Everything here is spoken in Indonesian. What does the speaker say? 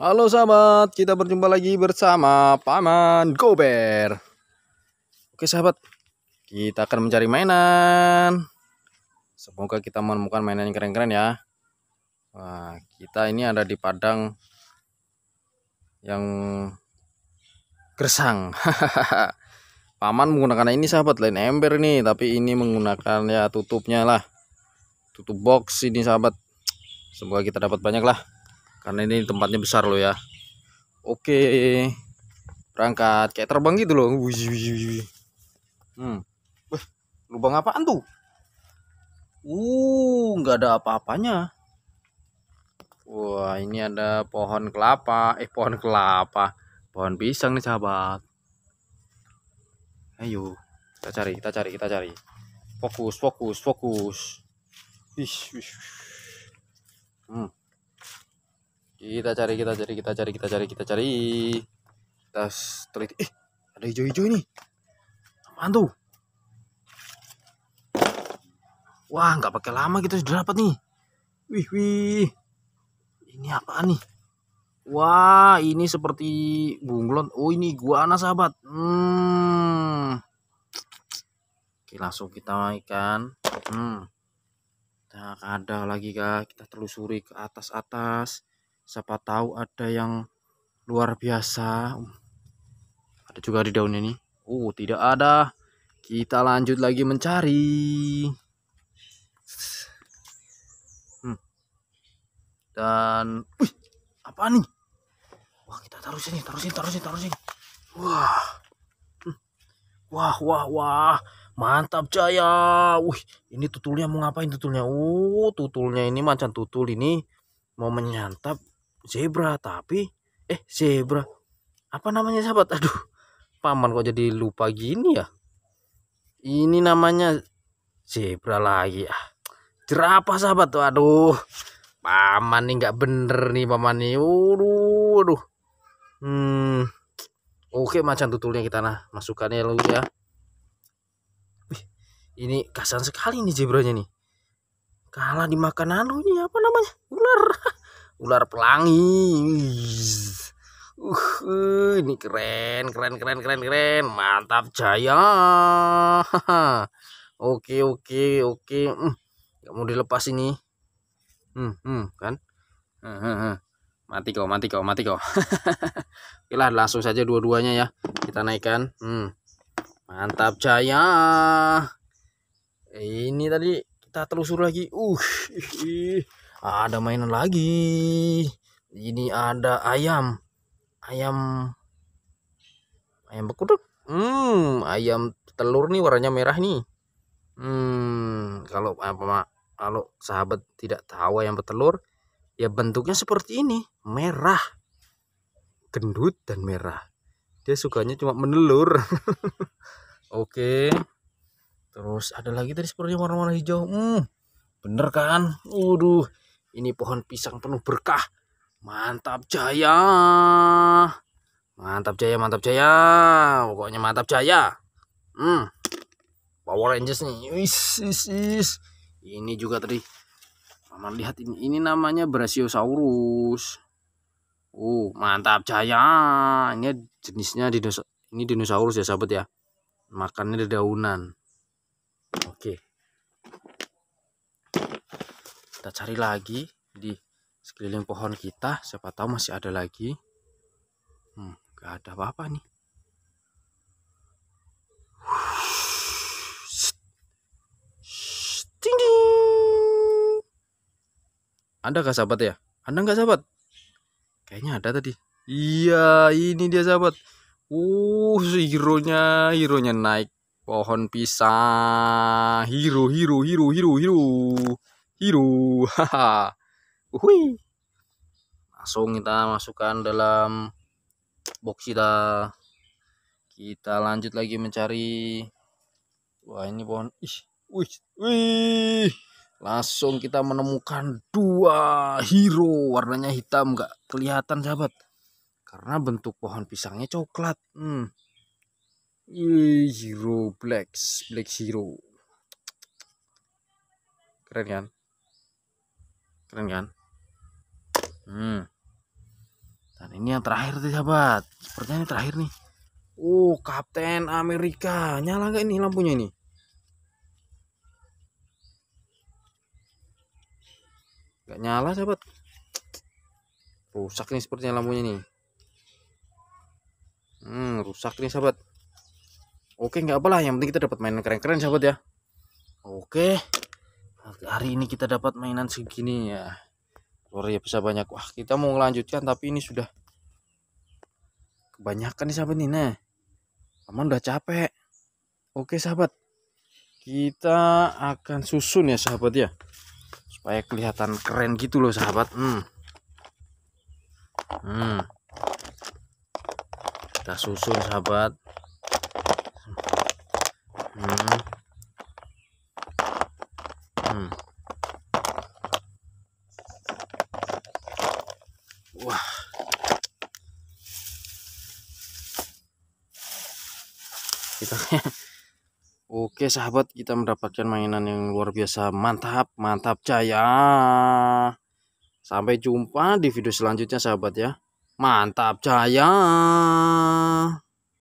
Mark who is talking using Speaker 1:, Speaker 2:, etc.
Speaker 1: Halo sahabat, kita berjumpa lagi bersama Paman Gober. Oke sahabat, kita akan mencari mainan. Semoga kita menemukan mainan yang keren-keren ya. Wah, kita ini ada di padang yang gersang. Paman menggunakan ini sahabat lain ember nih, tapi ini menggunakan ya tutupnya lah. Tutup box ini sahabat. Semoga kita dapat banyak lah karena ini tempatnya besar loh ya oke berangkat kayak terbang gitu loh hmm Wih, lubang apaan tuh uh nggak ada apa-apanya wah ini ada pohon kelapa eh pohon kelapa pohon pisang nih sahabat ayo kita cari kita cari kita cari fokus fokus fokus ish, ish. Hmm. Kita cari, kita cari, kita cari, kita cari, kita cari. Kita teliti. Eh, ada hijau-hijau ini. Apaan tuh? Wah, nggak pakai lama kita sudah dapat nih. Wih, wih. Ini apa nih? Wah, ini seperti bunglon. Oh, ini guana sahabat. Hmm. Oke, langsung kita ikan. Hmm. tak ada lagi kak. Kita telusuri ke atas-atas siapa tahu ada yang luar biasa ada juga di daun ini oh tidak ada kita lanjut lagi mencari hmm. dan wih apa nih wah kita taruh sini taruh sini taruh sini taruh sini wah hmm. wah wah wah Mantap Jaya. Wih, ini tutulnya mau ngapain tutulnya? Uh, tutulnya ini macan tutul ini mau menyantap zebra tapi eh zebra apa namanya sahabat aduh paman kok jadi lupa gini ya ini namanya zebra lagi ah jerapah sahabat tuh aduh paman nih nggak bener nih paman nih waduh aduh hmm oke macan tutulnya kita nah masukkannya lu ya Wih, ini kasar sekali nih zebranya nih kalah dimakan anu ini apa namanya ular ular pelangi uh ini keren keren keren keren keren mantap jaya oke oke oke hmm, kamu mau dilepas ini hmm, hmm, kan hmm, hmm, mati kau mati kau mati kau oke lah langsung saja dua-duanya ya kita naikkan hmm. mantap jaya eh, ini tadi kita telusur lagi uh ada mainan lagi ini ada ayam ayam ayam bekuduk hmm ayam telur nih warnanya merah nih hmm kalau apa kalau sahabat tidak tahu ayam petelur ya bentuknya seperti ini merah gendut dan merah dia sukanya cuma menelur oke terus ada lagi tadi sepertinya warna-warna hijau hmm bener kan waduh ini pohon pisang penuh berkah. Mantap jaya. Mantap jaya, mantap jaya. Pokoknya mantap jaya. Hmm. Power Rangers nih. Is, is, is. Ini juga tadi. Mama lihat ini. Ini namanya Brachiosaurus. Uh, mantap jaya. Ini jenisnya dinosaurus. Ini dinosaurus ya, sahabat ya. Makannya dedaunan. Oke. Okay kita cari lagi di sekeliling pohon kita siapa tahu masih ada lagi hmm, gak ada apa-apa nih Ada gak sahabat ya? Ada gak sahabat? Kayaknya ada tadi. Iya, ini dia sahabat. Uh, hero-nya, hero-nya naik pohon pisang. Hero, hero, hero, hero, hero. Hero. Haha. wuih, Langsung kita masukkan dalam box kita. Kita lanjut lagi mencari. Wah, ini pohon. Ih, wih, wih. Langsung kita menemukan dua hero warnanya hitam nggak kelihatan sahabat karena bentuk pohon pisangnya coklat. Hmm. Hero Black, Black Hero. Keren kan? keren kan hmm. dan ini yang terakhir tuh sahabat sepertinya ini terakhir nih Oh Kapten Amerika nyala nggak ini lampunya ini nggak nyala sahabat rusak nih sepertinya lampunya nih hmm, rusak nih sahabat oke nggak apalah yang penting kita dapat mainan keren-keren sahabat ya oke hari ini kita dapat mainan segini ya luar ya bisa banyak wah kita mau melanjutkan tapi ini sudah kebanyakan nih sahabat nih nah aman udah capek oke sahabat kita akan susun ya sahabat ya supaya kelihatan keren gitu loh sahabat hmm. Hmm. kita susun sahabat hmm hmm. wah kita oke sahabat kita mendapatkan mainan yang luar biasa mantap mantap jaya sampai jumpa di video selanjutnya sahabat ya mantap jaya